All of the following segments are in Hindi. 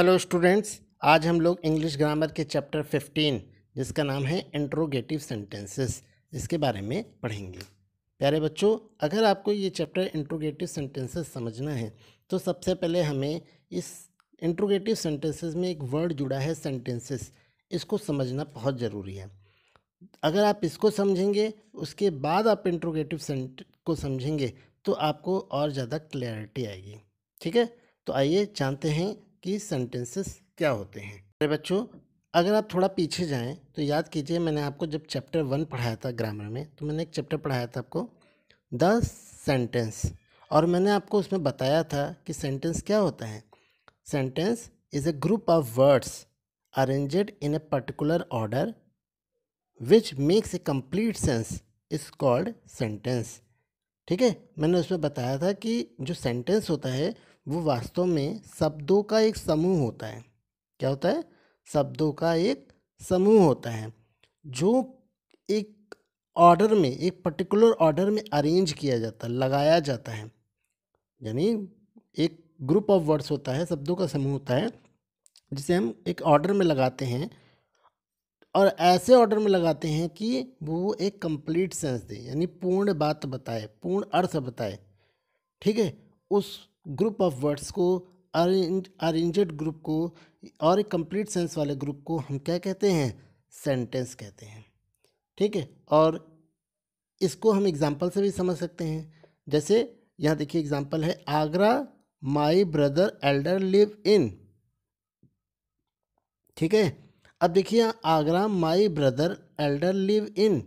हेलो स्टूडेंट्स आज हम लोग इंग्लिश ग्रामर के चैप्टर 15 जिसका नाम है इंट्रोगेटिव सेंटेंसेस इसके बारे में पढ़ेंगे प्यारे बच्चों अगर आपको ये चैप्टर इंट्रोगेटिव सेंटेंसेस समझना है तो सबसे पहले हमें इस इंट्रोगेटिव सेंटेंसेस में एक वर्ड जुड़ा है सेंटेंसेस इसको समझना बहुत ज़रूरी है अगर आप इसको समझेंगे उसके बाद आप इंट्रोगेटिव सेंट को समझेंगे तो आपको और ज़्यादा क्लैरिटी आएगी ठीक है तो आइए जानते हैं कि सेंटेंसेस क्या होते हैं अरे बच्चों अगर आप थोड़ा पीछे जाएं तो याद कीजिए मैंने आपको जब चैप्टर वन पढ़ाया था ग्रामर में तो मैंने एक चैप्टर पढ़ाया था आपको द सेंटेंस और मैंने आपको उसमें बताया था कि सेंटेंस क्या होता है sentence is a group of words arranged in a particular order which makes a complete sense is called sentence ठीक है मैंने उसमें बताया था कि जो सेंटेंस होता है वो वास्तव में शब्दों का एक समूह होता है क्या होता है शब्दों का एक समूह होता है जो एक ऑर्डर में एक पर्टिकुलर ऑर्डर में अरेंज किया जाता है लगाया जाता है यानी एक ग्रुप ऑफ वर्ड्स होता है शब्दों का समूह होता है जिसे हम एक ऑर्डर में लगाते हैं और ऐसे ऑर्डर में लगाते हैं कि वो एक कंप्लीट सेंस दे यानी पूर्ण बात बताए पूर्ण अर्थ बताए ठीक है उस ग्रुप ऑफ वर्ड्स को अरेंजड ग्रुप को और एक कंप्लीट सेंस वाले ग्रुप को हम क्या कहते हैं सेंटेंस कहते हैं ठीक है और इसको हम एग्ज़ाम्पल से भी समझ सकते हैं जैसे यहाँ देखिए एग्ज़ाम्पल है Agra my brother elder live in ठीक है अब देखिए Agra my brother elder live in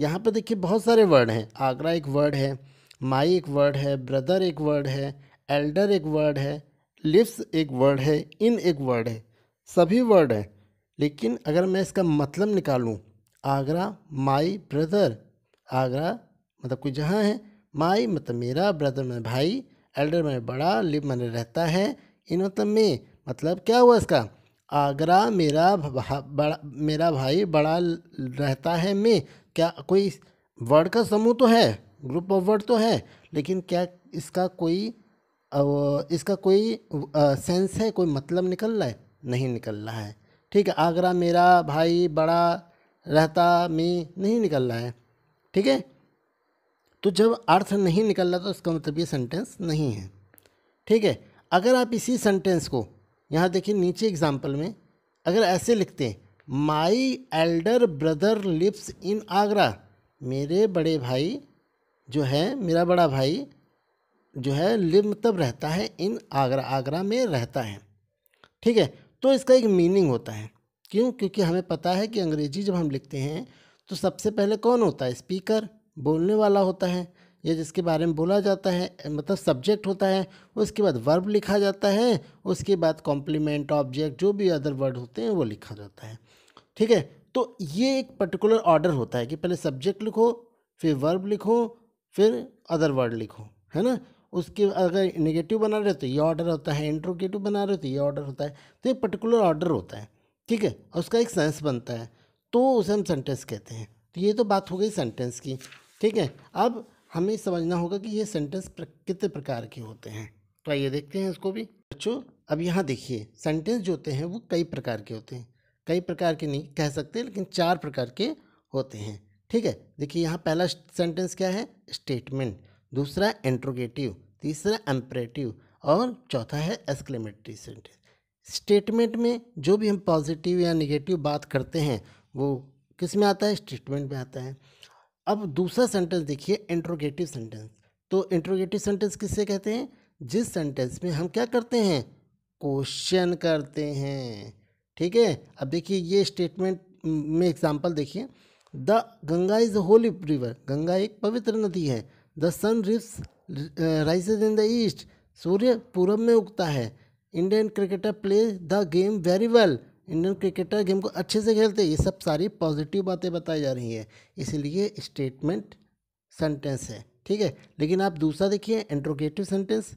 यहाँ पर देखिए बहुत सारे वर्ड हैं आगरा एक वर्ड है माई एक वर्ड है ब्रदर एक वर्ड है एल्डर एक वर्ड है लिप्स एक वर्ड है इन एक वर्ड है सभी वर्ड हैं लेकिन अगर मैं इसका मतलब निकालूँ आगरा माई ब्रदर आगरा मतलब कोई जहाँ है माई मतलब मेरा ब्रदर मैं मतलब भाई एल्डर मैंने मतलब बड़ा लिप मैंने मतलब रहता है इन मतलब में मतलब क्या हुआ इसका आगरा मेरा बड़ा मेरा भाई बड़ा रहता है में क्या कोई वर्ड का समूह तो है ग्रुप ऑफ वर्ड तो है लेकिन क्या इसका कोई इसका कोई सेंस है कोई मतलब निकल रहा है नहीं निकल रहा है ठीक है आगरा मेरा भाई बड़ा रहता मी नहीं निकल रहा है ठीक है तो जब अर्थ नहीं निकल रहा तो इसका मतलब ये सेंटेंस नहीं है ठीक है अगर आप इसी सेंटेंस को यहाँ देखिए नीचे एग्जाम्पल में अगर ऐसे लिखते हैं my elder brother lives in Agra मेरे बड़े भाई जो है मेरा बड़ा भाई जो है लिव मतलब रहता है इन आगरा आगरा में रहता है ठीक है तो इसका एक मीनिंग होता है क्यों क्योंकि हमें पता है कि अंग्रेजी जब हम लिखते हैं तो सबसे पहले कौन होता है स्पीकर बोलने वाला होता है या जिसके बारे में बोला जाता है मतलब सब्जेक्ट होता है उसके बाद वर्ब लिखा जाता है उसके बाद कॉम्प्लीमेंट ऑब्जेक्ट जो भी अदर वर्ड होते हैं वो लिखा जाता है ठीक है तो ये एक पर्टिकुलर ऑर्डर होता है कि पहले सब्जेक्ट लिखो फिर वर्ब लिखो फिर अदर वर्ड लिखो है ना उसके अगर नेगेटिव बना रहे तो ये ऑर्डर होता है इंट्रोगेटिव बना रहे तो ये ऑर्डर होता है तो ये पर्टिकुलर ऑर्डर होता है ठीक है और उसका एक सेंस बनता है तो उसे हम सेंटेंस कहते हैं तो ये तो बात हो गई सेंटेंस की ठीक है अब हमें समझना होगा कि ये सेंटेंस कितने प्रकार के होते हैं तो आइए देखते हैं इसको भी बच्चों अब यहाँ देखिए सेंटेंस जो होते हैं वो कई प्रकार के होते हैं कई प्रकार के नहीं कह सकते लेकिन चार प्रकार के होते हैं ठीक है देखिए यहाँ पहला सेंटेंस क्या है स्टेटमेंट दूसरा एंट्रोगेटिव तीसरा एम्परेटिव और चौथा है एक्सक्लेमेटरी सेंटेंस स्टेटमेंट में जो भी हम पॉजिटिव या निगेटिव बात करते हैं वो किस में आता है स्टेटमेंट में आता है अब दूसरा सेंटेंस देखिए इंट्रोगेटिव सेंटेंस तो इंट्रोगेटिव सेंटेंस किससे कहते हैं जिस सेंटेंस में हम क्या करते हैं क्वेश्चन करते हैं ठीक है अब देखिए ये स्टेटमेंट में एग्जांपल देखिए the Ganga is a holy river Ganga एक पवित्र नदी है the sun rips rises in the east सूर्य पूरब में उगता है Indian cricketer play the game very well Indian cricketer game को अच्छे से खेलते ये सब सारी पॉजिटिव बातें बताई जा रही हैं इसलिए स्टेटमेंट सेंटेंस है ठीक है लेकिन आप दूसरा देखिए interrogative sentence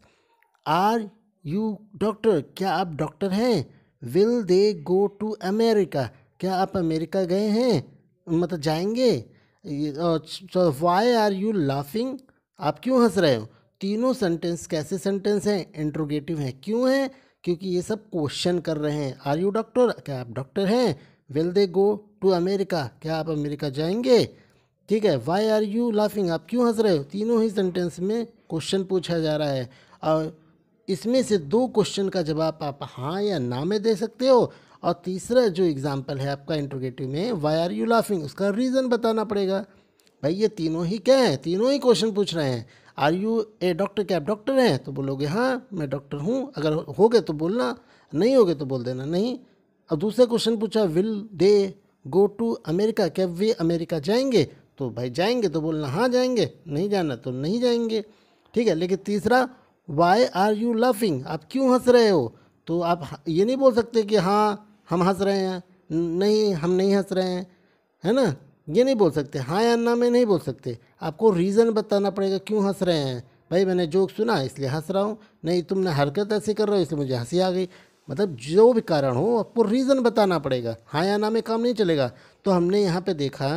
are you doctor क्या आप डॉक्टर हैं will they go to America क्या आप अमेरिका गए हैं मतलब जाएंगे वाई आर यू लाफिंग आप क्यों हंस रहे हो तीनों सेंटेंस कैसे सेंटेंस हैं इंट्रोगेटिव हैं क्यों हैं क्योंकि ये सब क्वेश्चन कर रहे हैं आर यू डॉक्टर क्या आप डॉक्टर हैं will they go to America क्या आप अमेरिका जाएंगे ठीक है वाई आर यू लाफिंग आप क्यों हंस रहे हो तीनों ही सेंटेंस में क्वेश्चन पूछा जा रहा है और इसमें से दो क्वेश्चन का जवाब आप हाँ या ना में दे सकते हो और तीसरा जो एग्ज़ाम्पल है आपका इंट्रोगेटिव में वाई आर यू लाफिंग उसका रीज़न बताना पड़ेगा भाई ये तीनों ही क्या हैं तीनों ही क्वेश्चन पूछ रहे हैं आर यू ए डॉक्टर क्या डॉक्टर हैं तो बोलोगे हाँ मैं डॉक्टर हूँ अगर हो गए तो बोलना नहीं हो गए तो बोल देना नहीं अब दूसरा क्वेश्चन पूछा will they go to America क्या वे अमेरिका जाएंगे तो भाई जाएंगे तो बोलना हाँ जाएंगे नहीं जाना तो नहीं जाएंगे ठीक है लेकिन तीसरा वाई आर यू लाफिंग आप क्यों हंस रहे हो तो आप ये नहीं बोल सकते कि हाँ हम हंस रहे हैं नहीं हम नहीं हंस रहे हैं है ना ये नहीं बोल सकते हाँ या ना में नहीं बोल सकते आपको रीज़न बताना पड़ेगा क्यों हंस रहे हैं भाई मैंने जोक सुना इसलिए हंस रहा हूँ नहीं तुमने हरकत ऐसी कर रहे हो इसलिए मुझे हंसी आ गई मतलब जो भी कारण हो आपको रीज़न बताना पड़ेगा हाँ या ना में काम नहीं चलेगा तो हमने यहाँ पे देखा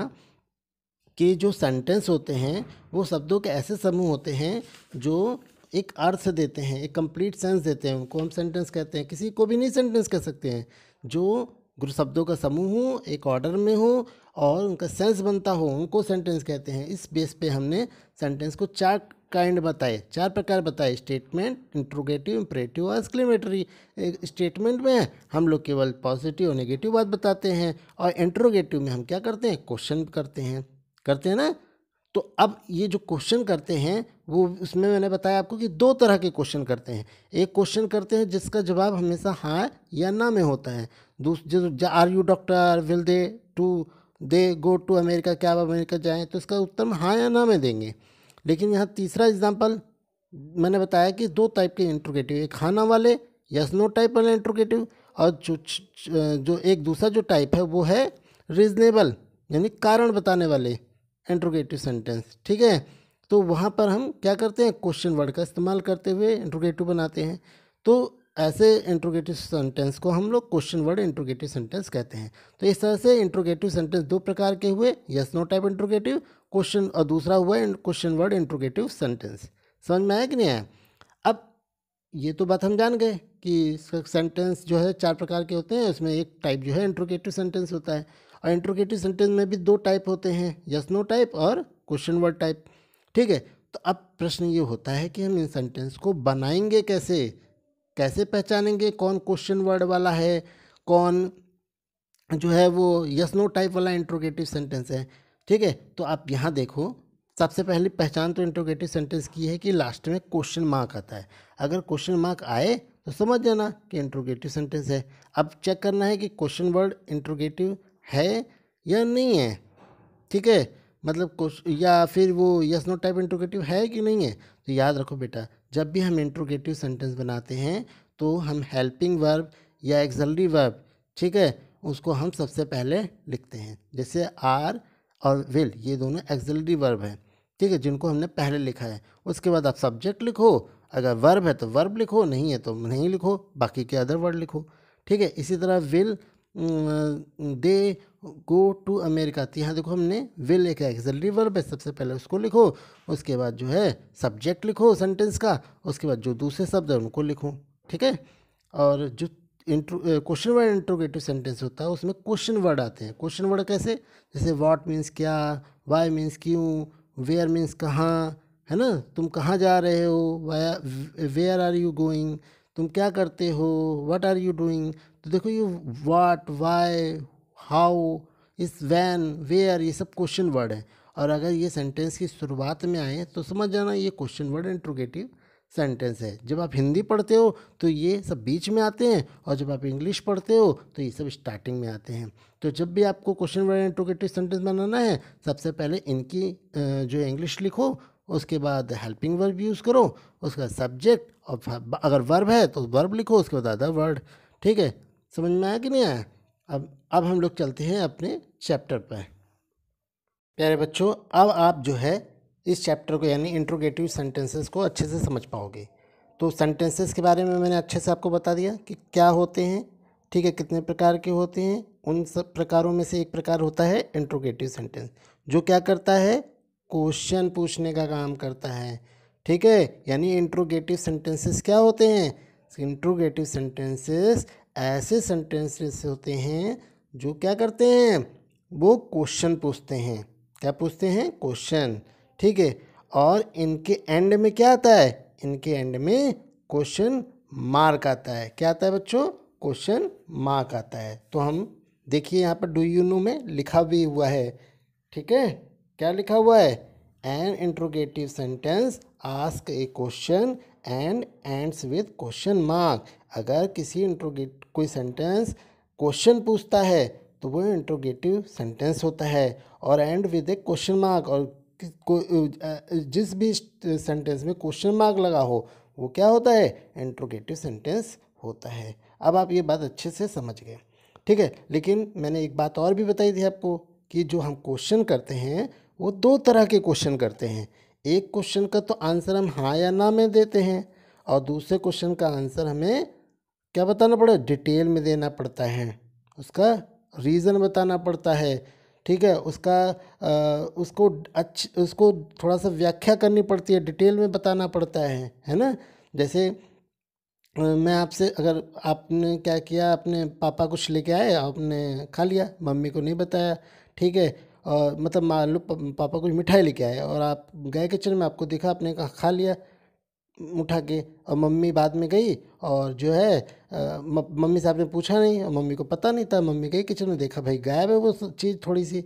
कि जो सेंटेंस होते हैं वो शब्दों के ऐसे समूह होते हैं जो एक अर्थ देते हैं एक कंप्लीट सेंस देते हैं उनको हम सेंटेंस कहते हैं किसी को भी नहीं सेंटेंस कह सकते हैं जो गुरु शब्दों का समूह हो एक ऑर्डर में हो और उनका सेंस बनता हो उनको सेंटेंस कहते हैं इस बेस पे हमने सेंटेंस को चार काइंड बताए चार प्रकार बताए स्टेटमेंट इंट्रोगेटिव इम्परेटिव और एक्सक्लेमेटरी स्टेटमेंट में हम लोग केवल पॉजिटिव और नेगेटिव बात बताते हैं और इंट्रोगेटिव में हम क्या करते हैं क्वेश्चन करते हैं करते हैं ना तो अब ये जो क्वेश्चन करते हैं वो उसमें मैंने बताया आपको कि दो तरह के क्वेश्चन करते हैं एक क्वेश्चन करते हैं जिसका जवाब हमेशा हाँ या ना में होता है are you doctor will they to they go to America क्या आप अमेरिका जाएँ तो इसका उत्तर हम हाँ या ना में देंगे लेकिन यहाँ तीसरा एग्जाम्पल मैंने बताया कि दो टाइप के इंट्रोगेटिव एक खाना वाले यस नो टाइप वाले इंट्रोगेटिव और जो जो एक दूसरा जो टाइप है वो है रीजनेबल यानी कारण बताने वाले इंट्रोगेटिव सेंटेंस ठीक है तो वहाँ पर हम क्या करते हैं क्वेश्चन वर्ड का इस्तेमाल करते हुए इंट्रोगेटिव बनाते हैं तो ऐसे इंट्रोगेटिव सेंटेंस को हम लोग क्वेश्चन वर्ड इंट्रोगेटिव सेंटेंस कहते हैं तो इस तरह से इंट्रोगेटिव सेंटेंस दो प्रकार के हुए yes no type interrogative question और दूसरा हुआ क्वेश्चन वर्ड इंट्रोगेटिव सेंटेंस समझ में आया कि नहीं आया अब ये तो बात हम जान गए कि सेंटेंस जो है चार प्रकार के होते हैं उसमें एक टाइप जो है इंट्रोगेटिव सेंटेंस होता है और इंट्रोगेटिव सेंटेंस में भी दो टाइप होते हैं यस नो टाइप और क्वेश्चन वर्ड टाइप ठीक है तो अब प्रश्न ये होता है कि हम इन सेंटेंस को बनाएंगे कैसे कैसे पहचानेंगे कौन क्वेश्चन वर्ड वाला है कौन जो है वो यस नो टाइप वाला इंट्रोगेटिव सेंटेंस है ठीक है तो आप यहाँ देखो सबसे पहले पहचान तो इंट्रोगेटिव सेंटेंस की है कि लास्ट में क्वेश्चन मार्क आता है अगर क्वेश्चन मार्क आए तो समझ जाना कि इंट्रोगेटिव सेंटेंस है अब चेक करना है कि क्वेश्चन वर्ड इंट्रोगेटिव है या नहीं है ठीक है मतलब या फिर वो यस नो टाइप इंट्रोगेटिव है कि नहीं है तो याद रखो बेटा जब भी हम इंट्रोगेटिव सेंटेंस बनाते हैं तो हम हेल्पिंग वर्ब या एक्जलरी वर्ब ठीक है उसको हम सबसे पहले लिखते हैं जैसे आर और विल ये दोनों एक्जलरी वर्ब हैं ठीक है जिनको हमने पहले लिखा है उसके बाद आप सब्जेक्ट लिखो अगर वर्ब है तो वर्ब लिखो नहीं है तो नहीं लिखो बाकी के अदर वर्ड लिखो ठीक है इसी तरह will they go to America तो यहाँ देखो हमने विल एक एक्सलरी वर्ब है सबसे पहले उसको लिखो उसके बाद जो है सब्जेक्ट लिखो सेंटेंस का उसके बाद जो दूसरे शब्द है उनको लिखो ठीक है और जो intro question word interrogative sentence होता है उसमें क्वेश्चन वर्ड आते हैं क्वेश्चन वर्ड कैसे जैसे वाट मीन्स क्या वाई मीन्स क्यों वेयर मीन्स कहाँ है ना तुम कहाँ जा रहे हो वेयर आर यू गोइंग तुम क्या करते हो व्हाट आर यू डूइंग तो देखो ये what why how is when where ये सब क्वेश्चन वर्ड हैं और अगर ये सेंटेंस की शुरुआत में आए तो समझ जाना ये क्वेश्चन वर्ड इंट्रोगेटिव सेंटेंस है जब आप हिंदी पढ़ते हो तो ये सब बीच में आते हैं और जब आप इंग्लिश पढ़ते हो तो ये सब स्टार्टिंग में आते हैं तो जब भी आपको क्वेश्चन वर्ड इंट्रोगेटिव सेंटेंस बनाना है सबसे पहले इनकी जो इंग्लिश लिखो उसके बाद हेल्पिंग वर्ब यूज़ करो उसका सब्जेक्ट और अगर वर्ब है तो वर्ब लिखो उसके बाद अदर वर्ड ठीक है समझ में आया कि नहीं आया अब अब हम लोग चलते हैं अपने चैप्टर पर प्यारे बच्चों अब आप जो है इस चैप्टर को यानी इंट्रोगेटिव सेंटेंसेस को अच्छे से समझ पाओगे तो सेंटेंसेस के बारे में मैंने अच्छे से आपको बता दिया कि क्या होते हैं ठीक है कितने प्रकार के होते हैं उन सब प्रकारों में से एक प्रकार होता है इंट्रोगेटिव सेंटेंस जो क्या करता है क्वेश्चन पूछने का काम करता है ठीक है यानी इंट्रोगेटिव सेंटेंसेस क्या होते हैं इंट्रोगेटिव सेंटेंसेस ऐसे सेंटेंसेस होते हैं जो क्या करते हैं वो क्वेश्चन पूछते हैं क्या पूछते हैं क्वेश्चन ठीक है और इनके एंड में क्या आता है इनके एंड में क्वेश्चन मार्क आता है क्या आता है बच्चों क्वेश्चन मार्क आता है तो हम देखिए यहाँ पर डू यू नो में लिखा भी हुआ है ठीक है क्या लिखा हुआ है an interrogative sentence ask a question and ends with question mark अगर किसी इंट्रोगेट कोई सेंटेंस क्वेश्चन पूछता है तो वो इंट्रोगेटिव सेंटेंस होता है और end with a question mark और जिस भी सेंटेंस में क्वेश्चन मार्क लगा हो वो क्या होता है इंट्रोगेटिव सेंटेंस होता है अब आप ये बात अच्छे से समझ गए ठीक है लेकिन मैंने एक बात और भी बताई थी आपको कि जो हम क्वेश्चन करते हैं वो दो तरह के क्वेश्चन करते हैं एक क्वेश्चन का तो आंसर हम हाँ या ना में देते हैं और दूसरे क्वेश्चन का आंसर हमें क्या बताना पड़ेगा डिटेल में देना पड़ता है उसका रीज़न बताना पड़ता है ठीक है उसका आ, उसको अच्छ उसको थोड़ा सा व्याख्या करनी पड़ती है डिटेल में बताना पड़ता है है ना जैसे मैं आपसे अगर आपने क्या किया अपने पापा कुछ लेके आए आपने खा लिया मम्मी को नहीं बताया ठीक है और मतलब मान लो पापा कुछ मिठाई लेके आए और आप गए किचन में आपको देखा आपने कहा खा लिया उठा के और मम्मी बाद में गई और जो है मम्मी साहब ने पूछा नहीं और मम्मी को पता नहीं था मम्मी गई किचन में देखा भाई गायब है वो चीज़ थोड़ी सी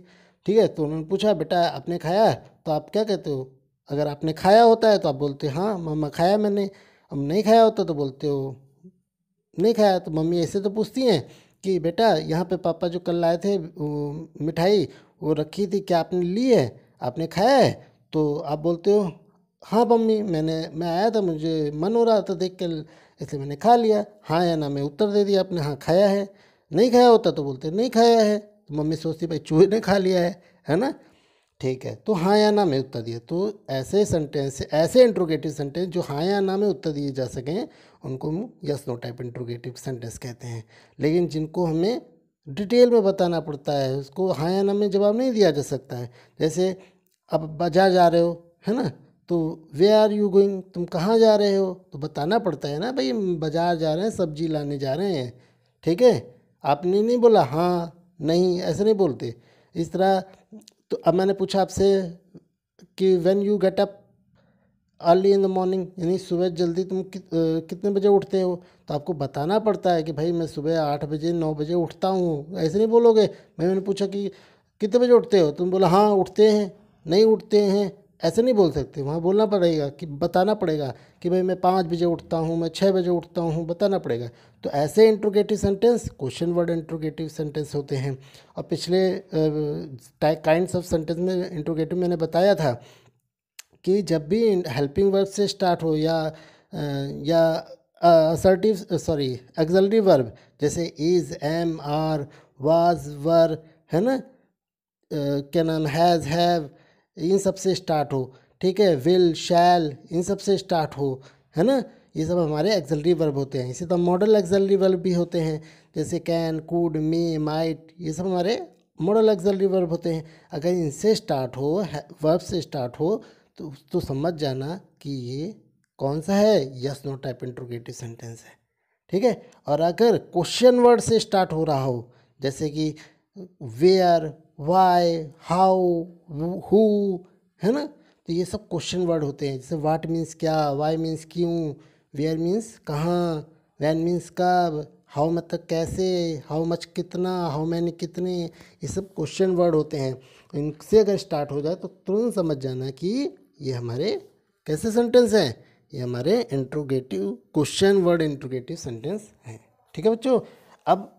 ठीक है तो उन्होंने पूछा बेटा आपने खाया है तो आप क्या कहते हो अगर आपने खाया होता है तो आप बोलते हो हाँ मम्मा खाया मैंने अब नहीं खाया होता तो बोलते हो नहीं खाया तो मम्मी ऐसे तो पूछती हैं कि बेटा यहाँ पे पापा जो कल लाए थे मिठाई वो रखी थी क्या आपने ली है आपने खाया है तो आप बोलते हो हाँ मम्मी मैंने मैं आया था मुझे मन हो रहा था देख कर इसलिए मैंने खा लिया हाँ या ना मैं उत्तर दे दिया आपने हाँ खाया है नहीं खाया होता तो बोलते नहीं खाया है तो मम्मी सोचती भाई चूहे ने खा लिया है है ना ठीक है तो हाँ या ना में उत्तर दिया तो ऐसे सेंटेंस ऐसे इंट्रोगेटिव सेंटेंस जो हाँ या ना में उत्तर दिए जा सकें उनको हम yes no type interrogative sentence कहते हैं लेकिन जिनको हमें डिटेल में बताना पड़ता है उसको हाँ या ना में जवाब नहीं दिया जा सकता है जैसे अब बाजार जा रहे हो है ना तो वे आर यू गोइंग तुम कहाँ जा रहे हो तो बताना पड़ता है ना भाई बाज़ार जा रहे हैं सब्जी लाने जा रहे हैं ठीक है आपने नहीं बोला हाँ नहीं ऐसे नहीं बोलते इस तरह तो अब मैंने पूछा आपसे कि when you get up early in the morning यानी सुबह जल्दी तुम कि, कितने बजे उठते हो तो आपको बताना पड़ता है कि भाई मैं सुबह आठ बजे नौ बजे उठता हूँ ऐसे नहीं बोलोगे भाई मैंने पूछा कि कितने बजे उठते हो तुम बोला हाँ उठते हैं नहीं उठते हैं ऐसे नहीं बोल सकते वहाँ बोलना पड़ेगा कि बताना पड़ेगा कि भाई मैं पाँच बजे उठता हूँ मैं छः बजे उठता हूँ बताना पड़ेगा तो ऐसे interrogative sentence question word interrogative sentence होते हैं और पिछले काइंड्स ऑफ सेंटेंस में इंट्रोगेटिव मैंने बताया था कि जब भी हेल्पिंग वर्ब से स्टार्ट हो या या असर्टिव सॉरी एक्जलरी वर्ब जैसे is am are was were है ना क्या नाम हैज़ हैव इन सब से स्टार्ट हो ठीक है विल शैल इन सब से स्टार्ट हो है ना ये सब हमारे एक्जलरी वर्ब होते हैं इसी तरह मॉडल एक्जलरी वर्ब भी होते हैं जैसे कैन कूड मे माइट ये सब हमारे मॉडल एक्जलरी वर्ब होते हैं अगर इनसे स्टार्ट हो वर्ब से स्टार्ट हो तो तो समझ जाना कि ये कौन सा है yes no type interrogative sentence है ठीक है और अगर क्वेश्चन वर्ड से स्टार्ट हो रहा हो जैसे कि वेयर वाई हाउ हु है ना तो ये सब क्वेश्चन वर्ड होते हैं जैसे वाट मीन्स क्या वाई मीन्स क्यों वेयर मीन्स कहाँ वैन मीन्स कब हाउ मतलब कैसे हाउ मच कितना हाउ मैनी कितने ये सब क्वेश्चन वर्ड होते हैं इनसे अगर स्टार्ट हो जाए तो तुरंत समझ जाना कि ये हमारे कैसे सेंटेंस हैं ये हमारे interrogative question word interrogative sentence हैं ठीक है बच्चों अब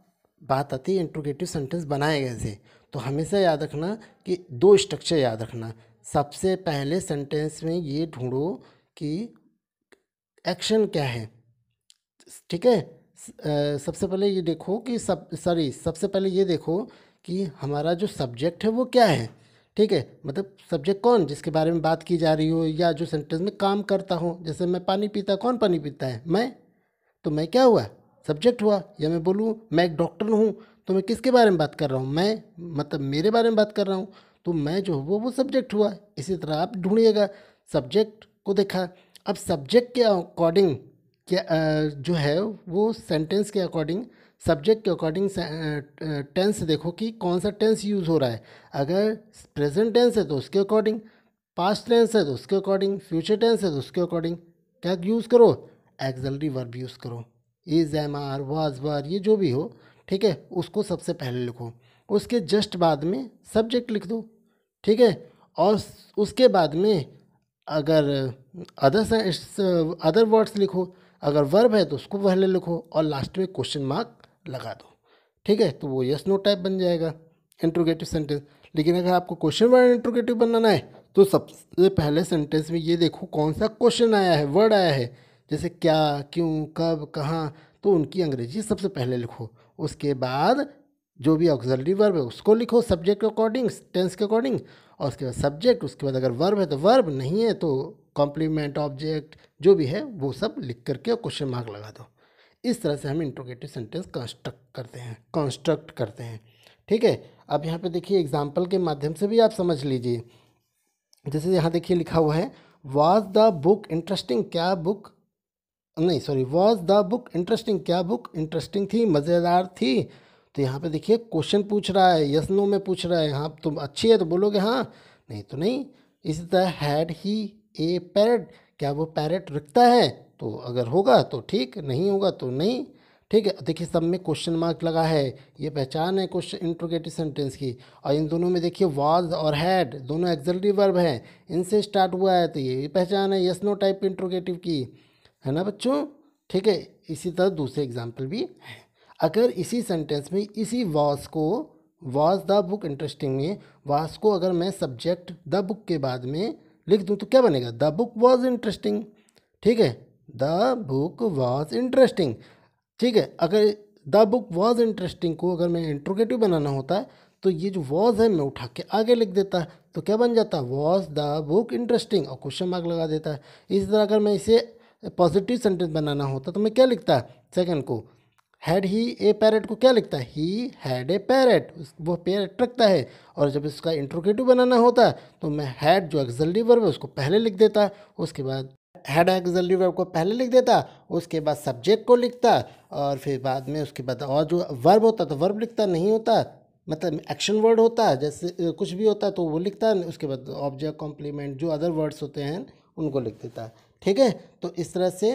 बात आती है इंट्रोगेटिव सेंटेंस बनाए कैसे तो हमेशा याद रखना कि दो स्ट्रक्चर याद रखना सबसे पहले सेंटेंस में ये ढूंढो कि एक्शन क्या है ठीक है सबसे पहले ये देखो कि सब सॉरी सबसे पहले ये देखो कि हमारा जो सब्जेक्ट है वो क्या है ठीक है मतलब सब्जेक्ट कौन जिसके बारे में बात की जा रही हो या जो सेंटेंस में काम करता हो जैसे मैं पानी पीता कौन पानी पीता है मैं तो मैं क्या हुआ सब्जेक्ट हुआ या मैं बोलूँ मैं एक डॉक्टर हूँ तो मैं किसके बारे में बात कर रहा हूँ मैं मतलब मेरे बारे में बात कर रहा हूँ तो मैं जो वो वो सब्जेक्ट हुआ इसी तरह आप ढूंढिएगा सब्जेक्ट को देखा अब सब्जेक्ट के अकॉर्डिंग क्या जो है वो सेंटेंस के अकॉर्डिंग सब्जेक्ट के अकॉर्डिंग टेंस देखो कि कौन सा टेंस यूज़ हो रहा है अगर प्रेजेंट टेंस है तो उसके अकॉर्डिंग पास्ट टेंस है तो उसके अकॉर्डिंग फ्यूचर टेंस है तो उसके अकॉर्डिंग क्या यूज़ करो एक्जलरी वर्ब यूज़ करो is am are was were ये जो भी हो ठीक है उसको सबसे पहले लिखो उसके जस्ट बाद में सब्जेक्ट लिख दो ठीक है और उसके बाद में अगर अदर अदर वर्ड्स लिखो अगर वर्ब है तो उसको पहले लिखो और लास्ट में क्वेश्चन मार्क लगा दो ठीक है तो वो यस नो टाइप बन जाएगा इंट्रोगेटिव सेंटेंस लेकिन अगर आपको क्वेश्चन वर्ड इंट्रोगेटिव बनाना है तो सबसे पहले सेंटेंस में ये देखो कौन सा क्वेश्चन आया है वर्ड आया है जैसे क्या क्यों कब कहाँ तो उनकी अंग्रेजी सबसे पहले लिखो उसके बाद जो भी ऑक्जलरी वर्ब है उसको लिखो सब्जेक्ट के अकॉर्डिंग टेंस के अकॉर्डिंग और उसके बाद सब्जेक्ट उसके बाद अगर वर्ब है तो वर्ब नहीं है तो कॉम्प्लीमेंट ऑब्जेक्ट जो भी है वो सब लिख करके और क्वेश्चन मार्क लगा दो इस तरह से हम इंट्रोगेटिव सेंटेंस कंस्ट्रक्ट करते हैं कंस्ट्रक्ट करते हैं ठीक है अब यहाँ पे देखिए एग्जाम्पल के माध्यम से भी आप समझ लीजिए जैसे यहाँ देखिए लिखा हुआ है वाज द बुक इंटरेस्टिंग क्या बुक नहीं sorry was the book interesting क्या बुक इंटरेस्टिंग थी मज़ेदार थी तो यहाँ पे देखिए क्वेश्चन पूछ रहा है यस नो में पूछ रहा है हाँ तुम अच्छी है तो बोलोगे हाँ नहीं तो नहीं is the had he a parrot क्या वो पैरट रखता है तो अगर होगा तो ठीक नहीं होगा तो नहीं ठीक है देखिए सब में क्वेश्चन मार्क लगा है ये पहचान है क्वेश्चन इंट्रोगेटिव सेंटेंस की और इन दोनों में देखिए वाज और हैड दोनों एक्जलरी वर्ब हैं इनसे स्टार्ट हुआ है तो ये भी पहचान है यस नो टाइप इंट्रोगेटिव की है ना बच्चों ठीक है इसी तरह दूसरे एग्जाम्पल भी हैं अगर इसी सेंटेंस में इसी वॉज को वॉज द बुक इंटरेस्टिंग में वॉज को अगर मैं सब्जेक्ट द बुक के बाद में लिख दूँ तो क्या बनेगा द बुक वॉज इंटरेस्टिंग ठीक है द बुक वॉज इंटरेस्टिंग ठीक है अगर द बुक वॉज इंटरेस्टिंग को अगर मैं इंट्रोगेटिव बनाना होता है तो ये जो वॉज है मैं उठा के आगे लिख देता तो क्या बन जाता वॉज द बुक इंटरेस्टिंग और क्वेश्चन मार्क लगा देता है इसी तरह अगर मैं इसे पॉजिटिव सेंटेंस बनाना होता तो मैं क्या लिखता सेकंड को हैड ही ए पैरेट को क्या लिखता है ही हैड ए पैरेट वो पैरेट रखता है और जब इसका इंट्रोगेटिव बनाना होता है तो मैं हैड जो एक्जल्टी वर्ब है उसको पहले लिख देता उसके बाद हैड एक्जल्टी वर्ब को पहले लिख देता उसके बाद सब्जेक्ट को लिखता और फिर बाद में उसके बाद और जो वर्ब होता तो वर्ब लिखता नहीं होता मतलब एक्शन वर्ड होता है जैसे कुछ भी होता है तो वो लिखता है उसके बाद ऑब्जेक्ट कॉम्प्लीमेंट जो अदर वर्ड्स होते हैं उनको लिख देता है ठीक है तो इस तरह से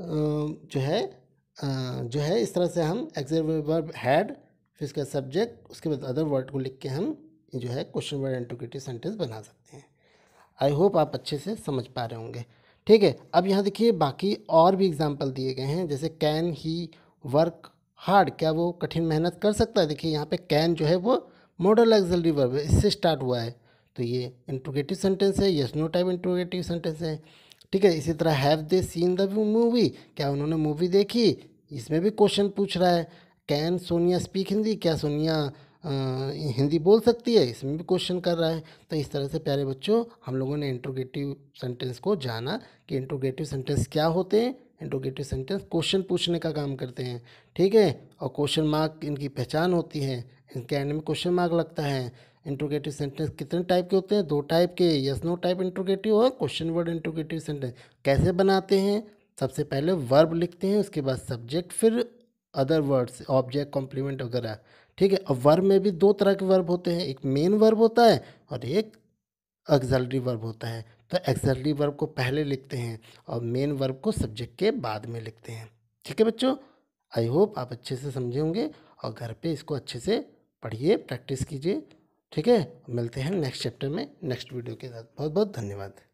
जो है जो है इस तरह से हम एग्जैक्ट वर्ब हैड फिर इसका सब्जेक्ट उसके बाद अदर वर्ड को लिख के हम जो है क्वेश्चन वर्ड एंटिग्रेटिव सेंटेंस बना सकते हैं आई होप आप अच्छे से समझ पा रहे होंगे ठीक है अब यहाँ देखिए बाकी और भी एग्जाम्पल दिए गए हैं जैसे कैन ही वर्क हार्ड क्या वो कठिन मेहनत कर सकता है देखिए यहाँ पे कैन जो है वो मॉडल एक्जलरी वर्ब इससे स्टार्ट हुआ है तो ये इंट्रोगेटिव सेंटेंस है yes no type interrogative sentence है ठीक है इसी तरह have they seen the movie क्या उन्होंने मूवी देखी इसमें भी क्वेश्चन पूछ रहा है कैन सोनिया स्पीक हिंदी क्या सोनिया आ, हिंदी बोल सकती है इसमें भी क्वेश्चन कर रहा है तो इस तरह से प्यारे बच्चों हम लोगों ने इंट्रोगेटिव सेंटेंस को जाना कि इंट्रोगेटिव सेंटेंस क्या होते हैं इंट्रोगेटिव सेंटेंस क्वेश्चन पूछने का काम करते हैं ठीक है और क्वेश्चन मार्क इनकी पहचान होती है इनके एंड में क्वेश्चन मार्क लगता है इंट्रोगेटिव सेंटेंस कितने टाइप के होते हैं दो टाइप के यस नो टाइप इंट्रोगेटिव और क्वेश्चन वर्ड इंट्रोगेटिव सेंटेंस कैसे बनाते हैं सबसे पहले वर्ब लिखते हैं उसके बाद सब्जेक्ट फिर अदर वर्ड्स ऑब्जेक्ट कॉम्प्लीमेंट वगैरह ठीक है और वर्ब में भी दो तरह के वर्ब होते हैं एक मेन वर्ब होता है और एक एक्सलरी वर्ब होता है तो एक्सलरी वर्ब को पहले लिखते हैं और मेन वर्ब को सब्जेक्ट के बाद में लिखते हैं ठीक है बच्चों आई होप आप अच्छे से समझे होंगे और घर पे इसको अच्छे से पढ़िए प्रैक्टिस कीजिए ठीक है मिलते हैं नेक्स्ट चैप्टर में नेक्स्ट वीडियो के साथ बहुत बहुत धन्यवाद